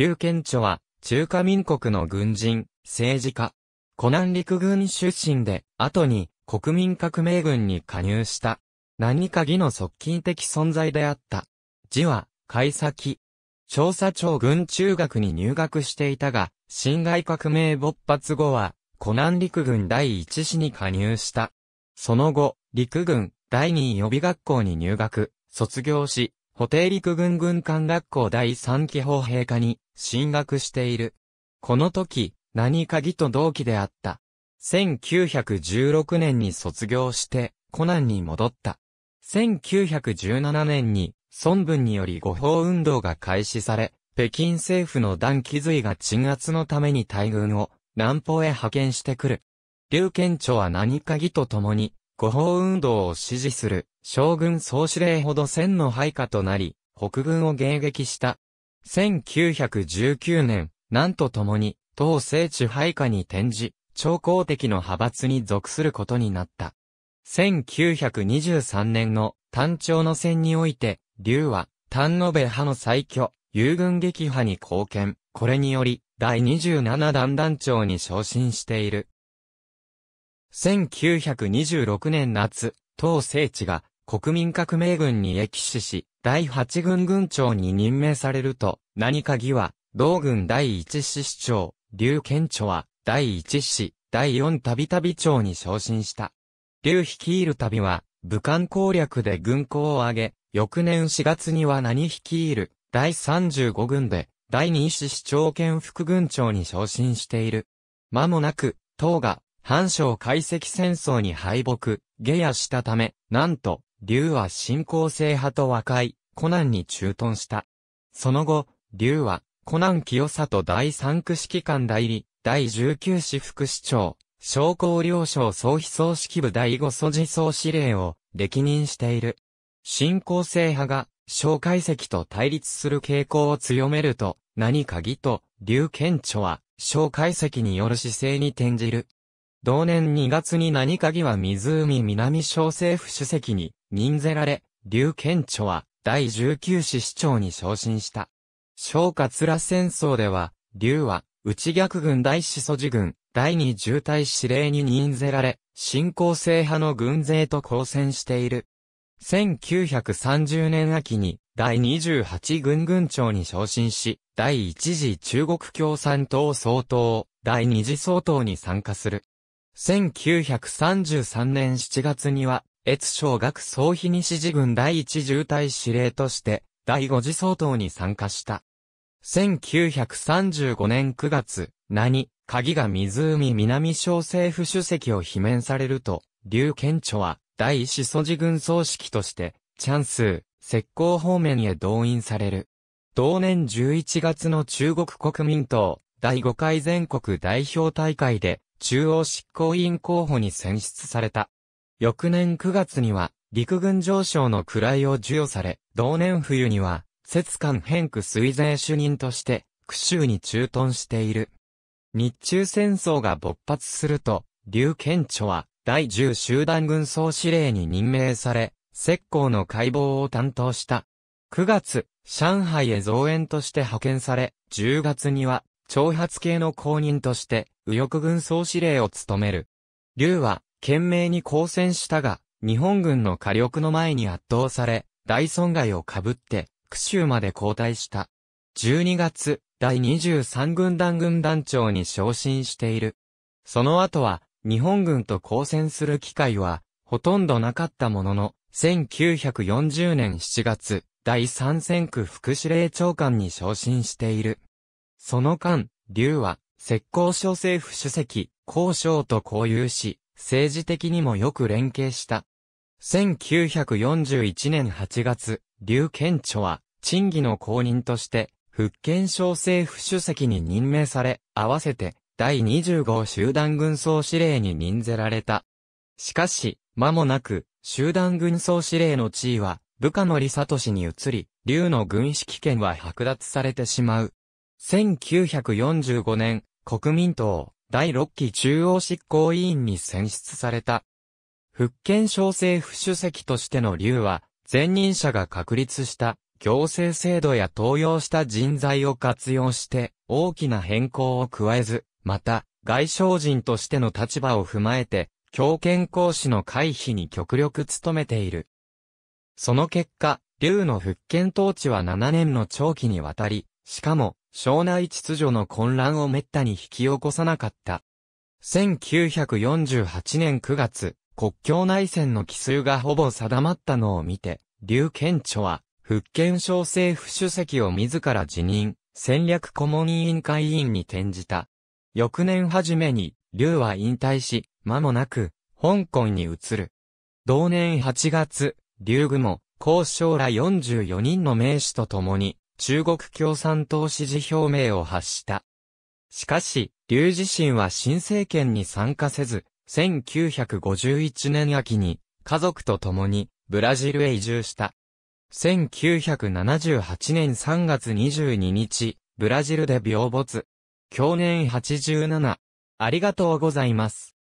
劉建著は、中華民国の軍人、政治家。湖南陸軍出身で、後に国民革命軍に加入した。何か義の側近的存在であった。字は、海先。調査庁軍中学に入学していたが、辛亥革命勃発後は、湖南陸軍第一師に加入した。その後、陸軍第二予備学校に入学、卒業し、固定陸軍軍艦学校第3期砲兵科に進学している。この時、何かぎと同期であった。1916年に卒業して、コナンに戻った。1917年に、孫文により誤報運動が開始され、北京政府の団気髄が鎮圧のために大軍を南方へ派遣してくる。劉県庁は何かぎと共に五法運動を支持する将軍総司令ほど戦の配下となり、北軍を迎撃した。1919年、何と共に、当政治配下に転じ、超公的の派閥に属することになった。1923年の単調の戦において、竜は、丹延部派の最挙、友軍撃破に貢献。これにより、第27弾団長に昇進している。1926年夏、当聖地が国民革命軍に歴史し、第8軍軍長に任命されると、何か義は、同軍第1師師長、劉賢著は、第1師、第4たびたび長に昇進した。劉率いる旅は、武漢攻略で軍港を挙げ、翌年4月には何率いる、第35軍で、第2師師長兼副軍長に昇進している。間もなく、党が反省解析戦争に敗北、下野したため、なんと、劉は新興制派と和解、コナンに駐屯した。その後、劉は、コナン清里第三区指揮官代理、第十九市副市長、商工了省総非総指揮部第五祖地総司令を歴任している。新興制派が、小解析と対立する傾向を強めると、何か義と、劉県著は、小解析による姿勢に転じる。同年2月に何かぎは湖南省政府主席に任ぜられ、劉県著は第19市市長に昇進した。小桂戦争では、劉は内逆軍第四祖寺軍第二重隊司令に任ぜられ、新興制派の軍勢と交戦している。1930年秋に第28軍軍長に昇進し、第一次中国共産党総統、第二次総統に参加する。1933年7月には、越小学総比西寺軍第一重隊司令として、第五次総統に参加した。1935年9月、何、鍵が湖南小政府主席を罷免されると、劉賢著は、第一祖寺軍総指揮として、チャンス、石膏方面へ動員される。同年11月の中国国民党、第5回全国代表大会で中央執行委員候補に選出された。翌年9月には陸軍上将の位を授与され、同年冬には、摂関変区水税主任として、区州に駐屯している。日中戦争が勃発すると、劉賢著は第10集団軍総司令に任命され、石膏の解剖を担当した。9月、上海へ増援として派遣され、10月には挑発系の公認として、右翼軍総司令を務める。劉は、懸命に抗戦したが、日本軍の火力の前に圧倒され、大損害をかぶって、九州まで後退した。12月、第23軍団軍団長に昇進している。その後は、日本軍と交戦する機会は、ほとんどなかったものの、1940年7月、第三戦区副司令長官に昇進している。その間、劉は、石膏省政府主席、交渉と交友し、政治的にもよく連携した。1941年8月、劉県著は、賃義の公認として、福建省政府主席に任命され、合わせて、第25集団軍総司令に任ぜられた。しかし、間もなく、集団軍総司令の地位は、部下の李聡に移り、劉の軍指揮権は剥奪されてしまう。1945年、国民党第6期中央執行委員に選出された。福建省政府主席としての劉は、前任者が確立した行政制度や登用した人材を活用して大きな変更を加えず、また外省人としての立場を踏まえて、強権行使の回避に極力努めている。その結果、劉の復権統治は7年の長期にわたり、しかも、省内秩序の混乱を滅多に引き起こさなかった。1948年9月、国境内戦の奇数がほぼ定まったのを見て、劉県著は、福建省政府主席を自ら辞任、戦略顧問委員会委員に転じた。翌年初めに、劉は引退し、間もなく、香港に移る。同年8月、劉具も、交渉ら44人の名士と共に、中国共産党支持表明を発した。しかし、劉自身は新政権に参加せず、1951年秋に家族と共にブラジルへ移住した。1978年3月22日、ブラジルで病没。去年87。ありがとうございます。